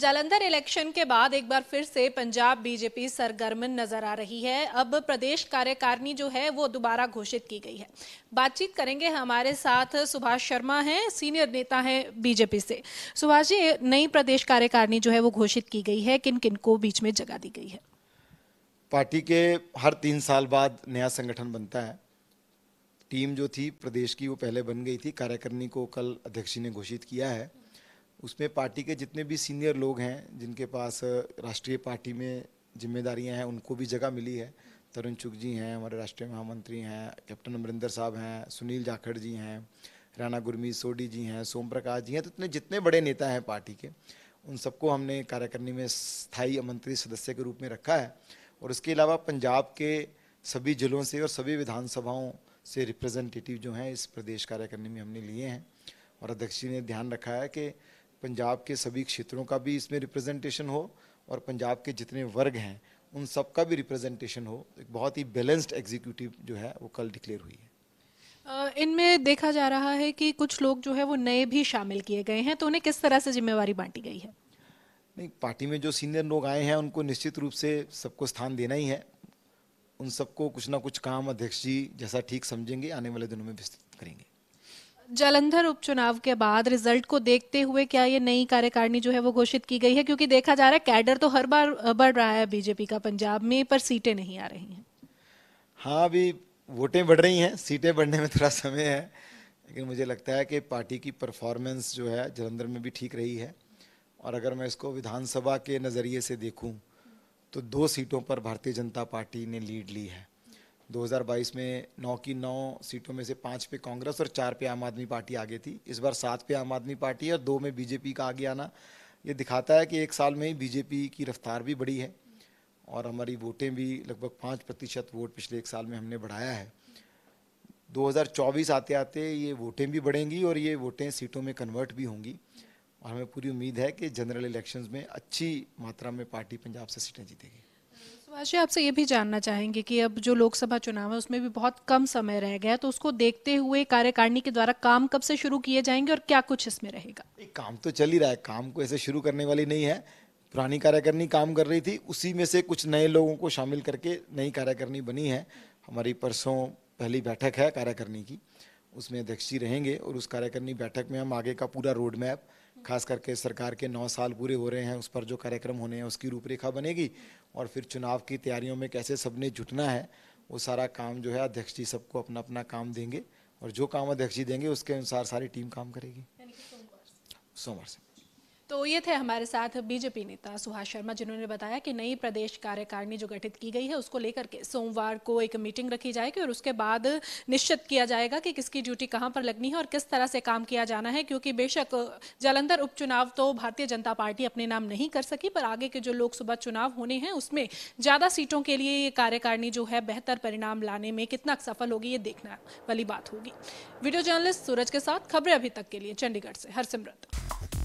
Jalandhar election के बाद एक बार फिर से पंजाब बीजेपी सरगर्म नजर आ रही है अब प्रदेश कार्यकारिणी जो है वो दोबारा घोषित की गई है बातचीत करेंगे हमारे साथ सुभाष शर्मा हैं सीनियर नेता हैं बीजेपी से सुभाष जी नई प्रदेश कार्यकारिणी जो है वो घोषित की गई है किन किन को बीच में जगह दी गई है पार्टी के हर तीन साल बाद नया संगठन बनता है टीम जो थी प्रदेश की वो पहले बन गई थी कार्यकारिणी को कल अध्यक्ष ने घोषित किया है उसमें पार्टी के जितने भी सीनियर लोग हैं जिनके पास राष्ट्रीय पार्टी में जिम्मेदारियां हैं उनको भी जगह मिली है तरुण चुग जी हैं हमारे राष्ट्रीय महामंत्री हैं कैप्टन अमरिंदर साहब हैं सुनील जाखड़ जी हैं राणा गुरमीत सोडी जी हैं सोम प्रकाश जी हैं तो इतने जितने बड़े नेता हैं पार्टी के उन सबको हमने कार्यकारिणी में स्थायी मंत्री सदस्य के रूप में रखा है और इसके अलावा पंजाब के सभी जिलों से और सभी विधानसभाओं से रिप्रेजेंटेटिव जो हैं इस प्रदेश कार्यकारिणी में हमने लिए हैं और अध्यक्ष जी ने ध्यान रखा है कि पंजाब के सभी क्षेत्रों का भी इसमें रिप्रेजेंटेशन हो और पंजाब के जितने वर्ग हैं उन सब का भी रिप्रेजेंटेशन हो एक बहुत ही बैलेंस्ड एग्जीक्यूटिव जो है वो कल डिक्लेयर हुई है इनमें देखा जा रहा है कि कुछ लोग जो है वो नए भी शामिल किए गए हैं तो उन्हें किस तरह से जिम्मेवारी बांटी गई है नहीं पार्टी में जो सीनियर लोग आए हैं उनको निश्चित रूप से सबको स्थान देना ही है उन सबको कुछ ना कुछ काम अध्यक्ष जी जैसा ठीक समझेंगे आने वाले दिनों में विस्तृत करेंगे जालंधर उपचुनाव के बाद रिजल्ट को देखते हुए क्या ये नई कार्यकारिणी जो है वो घोषित की गई है क्योंकि देखा जा रहा है कैडर तो हर बार बढ़ रहा है बीजेपी का पंजाब में पर सीटें नहीं आ रही हैं हाँ अभी वोटें बढ़ रही हैं सीटें बढ़ने में थोड़ा समय है लेकिन मुझे लगता है कि पार्टी की परफॉर्मेंस जो है जलंधर में भी ठीक रही है और अगर मैं इसको विधानसभा के नज़रिए से देखूँ तो दो सीटों पर भारतीय जनता पार्टी ने लीड ली है 2022 में नौ की नौ सीटों में से पाँच पे कांग्रेस और चार पे आम आदमी पार्टी आगे थी इस बार सात पे आम आदमी पार्टी और दो में बीजेपी का आगे आना ये दिखाता है कि एक साल में ही बीजेपी की रफ्तार भी बढ़ी है और हमारी वोटें भी लगभग पाँच प्रतिशत वोट पिछले एक साल में हमने बढ़ाया है 2024 आते आते ये वोटें भी बढ़ेंगी और ये वोटें सीटों में कन्वर्ट भी होंगी और हमें पूरी उम्मीद है कि जनरल इलेक्शंस में अच्छी मात्रा में पार्टी पंजाब से सीटें जीतेगी सुभाषी आपसे ये भी जानना चाहेंगे कि अब जो लोकसभा चुनाव है उसमें भी बहुत कम समय रह गया है तो उसको देखते हुए कार्यकारिणी के द्वारा काम कब से शुरू किए जाएंगे और क्या कुछ इसमें रहेगा काम तो चल ही रहा है काम को ऐसे शुरू करने वाली नहीं है पुरानी कार्यकारिणी काम कर रही थी उसी में से कुछ नए लोगों को शामिल करके नई कार्यकारिणी बनी है हमारी परसों पहली बैठक है कार्यकारिणी की उसमें अध्यक्ष जी रहेंगे और उस कार्यकारिणी बैठक में हम आगे का पूरा रोड मैप खास करके सरकार के नौ साल पूरे हो रहे हैं उस पर जो कार्यक्रम होने हैं उसकी रूपरेखा बनेगी और फिर चुनाव की तैयारियों में कैसे सबने जुटना है वो सारा काम जो है अध्यक्ष जी सबको अपना अपना काम देंगे और जो काम अध्यक्ष जी देंगे उसके अनुसार सारी टीम काम करेगी सोमवार से तो ये थे हमारे साथ बीजेपी नेता सुभाष शर्मा जिन्होंने बताया कि नई प्रदेश कार्यकारिणी जो गठित की गई है उसको लेकर के सोमवार को एक मीटिंग रखी जाएगी और उसके बाद निश्चित किया जाएगा कि किसकी ड्यूटी कहाँ पर लगनी है और किस तरह से काम किया जाना है क्योंकि बेशक जालंधर उपचुनाव तो भारतीय जनता पार्टी अपने नाम नहीं कर सकी पर आगे के जो लोकसभा चुनाव होने हैं उसमें ज़्यादा सीटों के लिए ये कार्यकारिणी जो है बेहतर परिणाम लाने में कितना सफल होगी ये देखना वाली बात होगी वीडियो जर्नलिस्ट सूरज के साथ खबरें अभी तक के लिए चंडीगढ़ से हरसिमरत